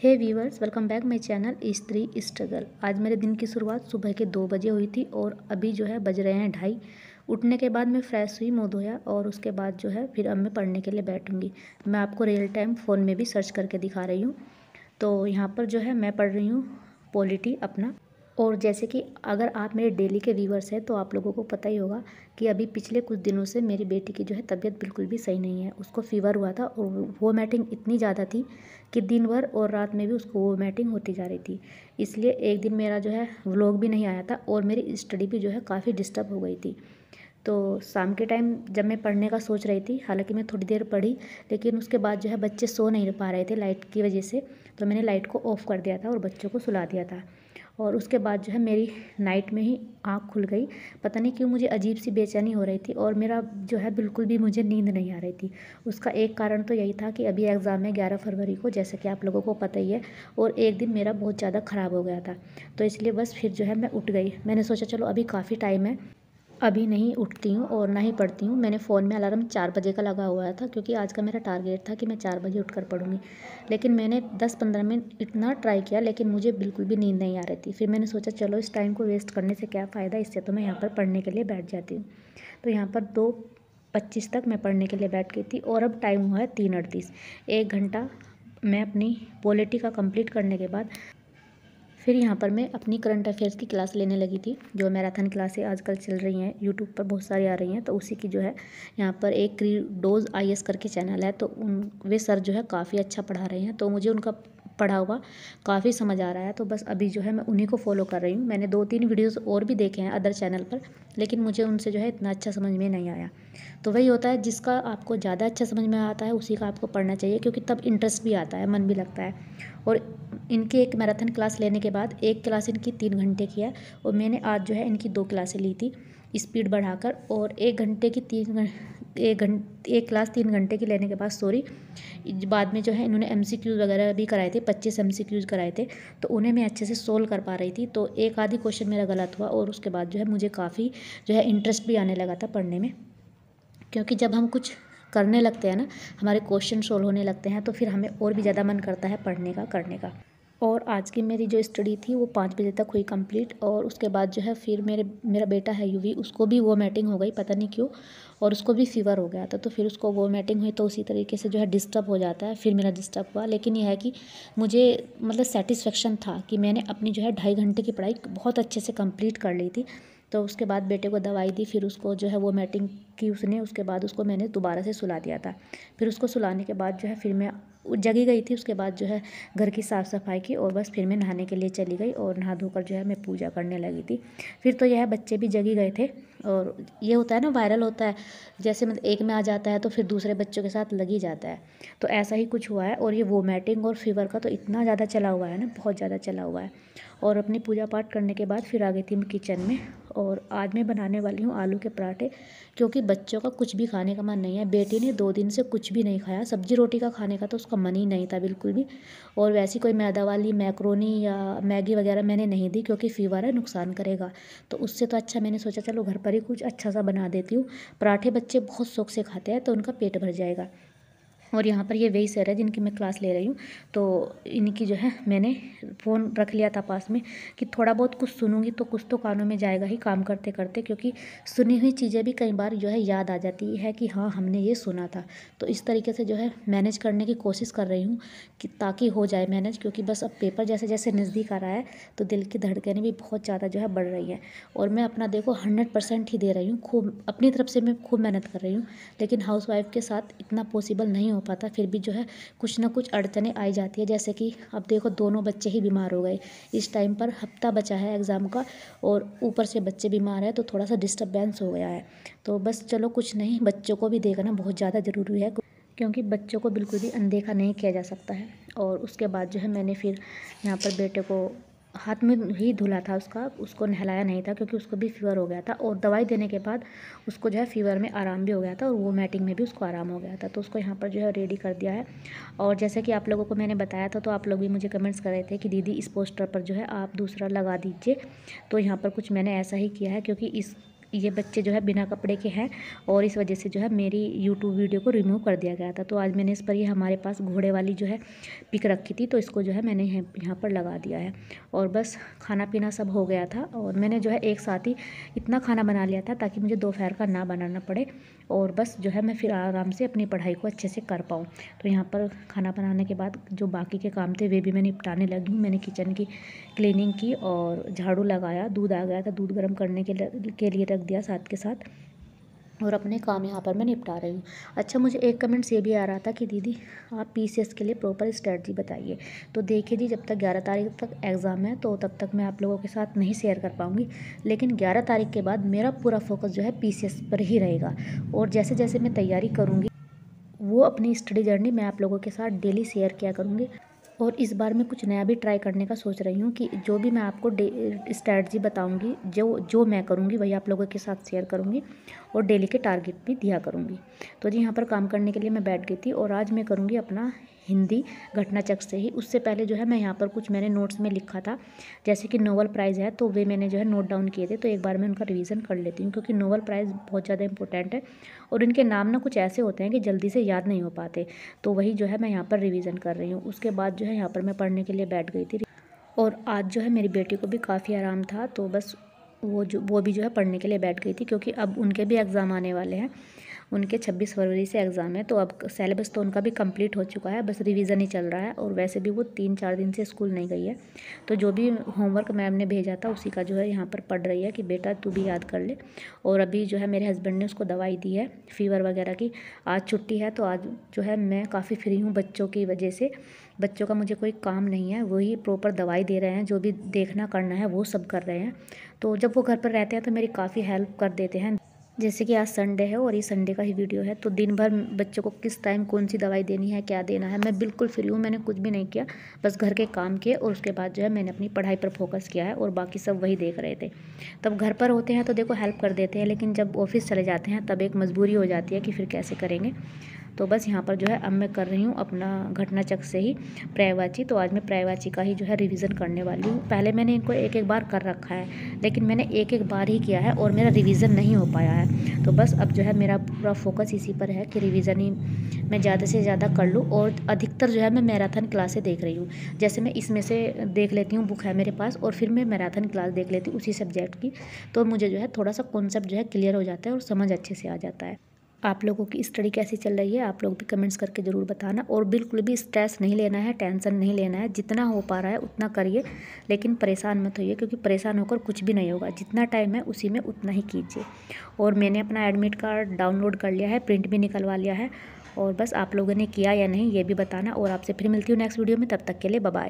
hey viewers welcome back my channel Stree struggle आज मेरे दिन की शुरुआत सुबह के दो बजे हुई थी और अभी जो है बज रहे हैं ढाई उठने के बाद मैं फ्रेश हुई मुँह धोया और उसके बाद जो है फिर अब मैं पढ़ने के लिए बैठूंगी मैं आपको रियल टाइम फ़ोन में भी सर्च करके दिखा रही हूँ तो यहाँ पर जो है मैं पढ़ रही हूँ पॉलिटी अपना और जैसे कि अगर आप मेरे डेली के व्यूवर्स हैं तो आप लोगों को पता ही होगा कि अभी पिछले कुछ दिनों से मेरी बेटी की जो है तबीयत बिल्कुल भी सही नहीं है उसको फीवर हुआ था और मैटिंग इतनी ज़्यादा थी कि दिन भर और रात में भी उसको मैटिंग होती जा रही थी इसलिए एक दिन मेरा जो है व्लॉग भी नहीं आया था और मेरी स्टडी भी जो है काफ़ी डिस्टर्ब हो गई थी तो शाम के टाइम जब मैं पढ़ने का सोच रही थी हालांकि मैं थोड़ी देर पढ़ी लेकिन उसके बाद जो है बच्चे सो नहीं पा रहे थे लाइट की वजह से तो मैंने लाइट को ऑफ़ कर दिया था और बच्चों को सुला दिया था और उसके बाद जो है मेरी नाइट में ही आँख खुल गई पता नहीं क्यों मुझे अजीब सी बेचैनी हो रही थी और मेरा जो है बिल्कुल भी मुझे नींद नहीं आ रही थी उसका एक कारण तो यही था कि अभी एग्ज़ाम है ग्यारह फरवरी को जैसा कि आप लोगों को पता ही है और एक दिन मेरा बहुत ज़्यादा ख़राब हो गया था तो इसलिए बस फिर जो है मैं उठ गई मैंने सोचा चलो अभी काफ़ी टाइम है अभी नहीं उठती हूँ और ना ही पढ़ती हूँ मैंने फ़ोन में अलार्म चार बजे का लगा हुआ था क्योंकि आज का मेरा टारगेट था कि मैं चार बजे उठकर पढ़ूँगी लेकिन मैंने दस पंद्रह मिनट इतना ट्राई किया लेकिन मुझे बिल्कुल भी नींद नहीं आ रही थी फिर मैंने सोचा चलो इस टाइम को वेस्ट करने से क्या फ़ायदा इससे तो मैं यहाँ पर पढ़ने के लिए बैठ जाती हूँ तो यहाँ पर दो पच्चीस तक मैं पढ़ने के लिए बैठ गई थी और अब टाइम हुआ है तीन अड़तीस एक घंटा मैं अपनी पॉलिटी का कंप्लीट करने के बाद फिर यहाँ पर मैं अपनी करंट अफेयर्स की क्लास लेने लगी थी जो मैराथन क्लासें आजकल चल रही हैं यूट्यूब पर बहुत सारी आ रही हैं तो उसी की जो है यहाँ पर एक क्रीडोज आई करके चैनल है तो उन वे सर जो है काफ़ी अच्छा पढ़ा रहे हैं तो मुझे उनका पढ़ा हुआ काफ़ी समझ आ रहा है तो बस अभी जो है मैं उन्हीं को फॉलो कर रही हूँ मैंने दो तीन वीडियोस और भी देखे हैं अदर चैनल पर लेकिन मुझे उनसे जो है इतना अच्छा समझ में नहीं आया तो वही होता है जिसका आपको ज़्यादा अच्छा समझ में आता है उसी का आपको पढ़ना चाहिए क्योंकि तब इंटरेस्ट भी आता है मन भी लगता है और इनकी एक मैराथन क्लास लेने के बाद एक क्लास इनकी तीन घंटे की है और मैंने आज जो है इनकी दो क्लासें ली थी स्पीड बढ़ाकर और एक घंटे की तीन एक घंटे एक क्लास तीन घंटे की लेने के बाद सॉरी बाद में जो है इन्होंने एम वगैरह भी कराए थे पच्चीस एम कराए थे तो उन्हें मैं अच्छे से सोल्व कर पा रही थी तो एक आधी क्वेश्चन मेरा गलत हुआ और उसके बाद जो है मुझे काफ़ी जो है इंटरेस्ट भी आने लगा था पढ़ने में क्योंकि जब हम कुछ करने लगते हैं ना हमारे क्वेश्चन सोल्व होने लगते हैं तो फिर हमें और भी ज़्यादा मन करता है पढ़ने का करने का और आज की मेरी जो स्टडी थी वो पाँच बजे तक हुई कंप्लीट और उसके बाद जो है फिर मेरे मेरा बेटा है यूवी उसको भी मैटिंग हो गई पता नहीं क्यों और उसको भी फीवर हो गया था तो फिर उसको मैटिंग हुई तो उसी तरीके से जो है डिस्टर्ब हो जाता है फिर मेरा डिस्टर्ब हुआ लेकिन यह है कि मुझे मतलब सेटिस्फेक्शन था कि मैंने अपनी जो है ढाई घंटे की पढ़ाई बहुत अच्छे से कम्प्लीट कर ली थी तो उसके बाद बेटे को दवाई दी फिर उसको जो है वो मैटिंग की उसने उसके बाद उसको मैंने दोबारा से सुला दिया था फिर उसको सुलाने के बाद जो है फिर मैं जगी गई थी उसके बाद जो है घर की साफ़ सफाई की और बस फिर मैं नहाने के लिए चली गई और नहा धोकर जो है मैं पूजा करने लगी थी फिर तो यह बच्चे भी जगी गए थे और ये होता है ना वायरल होता है जैसे मतलब एक में आ जाता है तो फिर दूसरे बच्चों के साथ लग ही जाता है तो ऐसा ही कुछ हुआ है और ये वोमेटिंग और फीवर का तो इतना ज़्यादा चला हुआ है ना बहुत ज़्यादा चला हुआ है और अपनी पूजा पाठ करने के बाद फिर आ गई थी मैं किचन में और आज मैं बनाने वाली हूँ आलू के पराठे क्योंकि बच्चों का कुछ भी खाने का मन नहीं है बेटी ने दो दिन से कुछ भी नहीं खाया सब्जी रोटी का खाने का तो उसका मन ही नहीं था बिल्कुल भी और वैसी कोई मैदा वाली मैक्रोनी या मैगी वगैरह मैंने नहीं दी क्योंकि फ़ीवर है नुकसान करेगा तो उससे तो अच्छा मैंने सोचा चलो घर पर ही कुछ अच्छा सा बना देती हूँ पराठे बच्चे बहुत शौक़ से खाते हैं तो उनका पेट भर जाएगा और यहाँ पर ये वही सर है जिनकी मैं क्लास ले रही हूँ तो इनकी जो है मैंने फ़ोन रख लिया था पास में कि थोड़ा बहुत कुछ सुनूंगी तो कुछ तो कानों में जाएगा ही काम करते करते क्योंकि सुनी हुई चीज़ें भी कई बार जो है याद आ जाती है कि हाँ हमने ये सुना था तो इस तरीके से जो है मैनेज करने की कोशिश कर रही हूँ कि ताकि हो जाए मैनेज क्योंकि बस अब पेपर जैसे जैसे नज़दीक आ रहा है तो दिल की धड़कने भी बहुत ज़्यादा जो है बढ़ रही है और मैं अपना देखो हंड्रेड परसेंट ही दे रही हूँ खूब अपनी तरफ से मैं खूब मेहनत कर रही हूँ लेकिन हाउस वाइफ के साथ इतना पॉसिबल नहीं हो पाता फिर भी जो है कुछ ना कुछ अड़चने आई जाती है जैसे कि अब देखो दोनों बच्चे ही बीमार हो गए इस टाइम पर हफ्ता बचा है एग्ज़ाम का और ऊपर से बच्चे बीमार हैं तो थोड़ा सा डिस्टर्बेंस हो गया है तो बस चलो कुछ नहीं बच्चों को भी देखना बहुत ज़्यादा ज़रूरी है क्योंकि बच्चों को बिल्कुल भी अनदेखा नहीं किया जा सकता है और उसके बाद जो है मैंने फिर यहाँ पर बेटे को हाथ में ही धुला था उसका उसको नहलाया नहीं था क्योंकि उसको भी फीवर हो गया था और दवाई देने के बाद उसको जो है फीवर में आराम भी हो गया था और वो मैटिंग में भी उसको आराम हो गया था तो उसको यहाँ पर जो है रेडी कर दिया है और जैसे कि आप लोगों को मैंने बताया था तो आप लोग भी मुझे कमेंट्स कर रहे थे कि दीदी इस पोस्टर पर जो है आप दूसरा लगा दीजिए तो यहाँ पर कुछ मैंने ऐसा ही किया है क्योंकि इस ये बच्चे जो है बिना कपड़े के हैं और इस वजह से जो है मेरी यूट्यूब वीडियो को रिमूव कर दिया गया था तो आज मैंने इस पर ये हमारे पास घोड़े वाली जो है पिक रखी थी तो इसको जो है मैंने यहाँ पर लगा दिया है और बस खाना पीना सब हो गया था और मैंने जो है एक साथ ही इतना खाना बना लिया था ताकि मुझे दोपहर का ना बनाना पड़े और बस जो है मैं फिर आराम से अपनी पढ़ाई को अच्छे से कर पाऊँ तो यहाँ पर खाना बनाने के बाद जो बाकी के काम थे वे भी मैं निपटाने लगी हूँ मैंने किचन की क्लिनिंग की और झाड़ू लगाया दूध आ गया था दूध गर्म करने के लिए रख दिया साथ के साथ और अपने काम यहाँ पर मैं निपटा रही हूँ अच्छा मुझे एक कमेंट्स ये भी आ रहा था कि दीदी आप पीसीएस के लिए प्रॉपर स्ट्रेटजी बताइए तो देखिए जी जब तक ग्यारह तारीख तक एग्ज़ाम है तो तब तक मैं आप लोगों के साथ नहीं शेयर कर पाऊँगी लेकिन ग्यारह तारीख के बाद मेरा पूरा फोकस जो है पीसीएस पर ही रहेगा और जैसे जैसे मैं तैयारी करूँगी वो अपनी स्टडी जर्नी मैं आप लोगों के साथ डेली शेयर किया करूँगी और इस बार मैं कुछ नया भी ट्राई करने का सोच रही हूँ कि जो भी मैं आपको डे स्ट्रैटी बताऊँगी जो जो मैं करूँगी वही आप लोगों के साथ शेयर करूँगी और डेली के टारगेट भी दिया करूँगी तो जी यहाँ पर काम करने के लिए मैं बैठ गई थी और आज मैं करूँगी अपना हिंदी घटनाचक से ही उससे पहले जो है मैं यहाँ पर कुछ मैंने नोट्स में लिखा था जैसे कि नोवल प्राइज़ है तो वे मैंने जो है नोट डाउन किए थे तो एक बार मैं उनका रिवीजन कर लेती हूँ क्योंकि नोवल प्राइज़ बहुत ज़्यादा इंपॉर्टेंट है और इनके नाम ना कुछ ऐसे होते हैं कि जल्दी से याद नहीं हो पाते तो वही जो है मैं यहाँ पर रिविज़न कर रही हूँ उसके बाद जो है यहाँ पर मैं पढ़ने के लिए बैठ गई थी और आज जो है मेरी बेटी को भी काफ़ी आराम था तो बस वो जो वो भी जो है पढ़ने के लिए बैठ गई थी क्योंकि अब उनके भी एग्ज़ाम आने वाले हैं उनके छब्बीस फरवरी से एग्ज़ाम है तो अब सेलेबस तो उनका भी कंप्लीट हो चुका है बस रिवीज़न ही चल रहा है और वैसे भी वो तीन चार दिन से स्कूल नहीं गई है तो जो भी होमवर्क मैम ने भेजा था उसी का जो है यहाँ पर पढ़ रही है कि बेटा तू भी याद कर ले और अभी जो है मेरे हस्बैंड ने उसको दवाई दी है फीवर वगैरह की आज छुट्टी है तो आज जो है मैं काफ़ी फ्री हूँ बच्चों की वजह से बच्चों का मुझे कोई काम नहीं है वही प्रॉपर दवाई दे रहे हैं जो भी देखना करना है वो सब कर रहे हैं तो जब वो घर पर रहते हैं तो मेरी काफ़ी हेल्प कर देते हैं जैसे कि आज संडे है और ये संडे का ही वीडियो है तो दिन भर बच्चों को किस टाइम कौन सी दवाई देनी है क्या देना है मैं बिल्कुल फ्री हूँ मैंने कुछ भी नहीं किया बस घर के काम किए और उसके बाद जो है मैंने अपनी पढ़ाई पर फोकस किया है और बाकी सब वही देख रहे थे तब घर पर होते हैं तो देखो हेल्प कर देते हैं लेकिन जब ऑफिस चले जाते हैं तब एक मजबूरी हो जाती है कि फिर कैसे करेंगे तो बस यहाँ पर जो है अब मैं कर रही हूँ अपना घटना चक से ही प्रायवाची तो आज मैं प्रायवाची का ही जो है रिविज़न करने वाली हूँ पहले मैंने इनको एक एक बार कर रखा है लेकिन मैंने एक एक बार ही किया है और मेरा रिविज़न नहीं हो पाया है तो बस अब जो है मेरा पूरा फोकस इसी पर है कि रिविज़न ही मैं ज़्यादा से ज़्यादा कर लूँ और अधिकतर जो है मैं मैराथन क्लासें देख रही हूँ जैसे मैं इसमें से देख लेती हूँ बुक है मेरे पास और फिर मैं मैराथन क्लास देख लेती हूँ उसी सब्जेक्ट की तो मुझे जो है थोड़ा सा कॉन्सेप्ट जो है क्लियर हो जाता है और समझ अच्छे से आ जाता है आप लोगों की स्टडी कैसी चल रही है आप लोग भी कमेंट्स करके ज़रूर बताना और बिल्कुल भी स्ट्रेस नहीं लेना है टेंशन नहीं लेना है जितना हो पा रहा है उतना करिए लेकिन परेशान मत होइए क्योंकि परेशान होकर कुछ भी नहीं होगा जितना टाइम है उसी में उतना ही कीजिए और मैंने अपना एडमिट कार्ड डाउनलोड कर लिया है प्रिंट भी निकलवा लिया है और बस आप लोगों ने किया या नहीं ये भी बताना और आपसे फिर मिलती हूँ नेक्स्ट वीडियो में तब तक के लिए बाय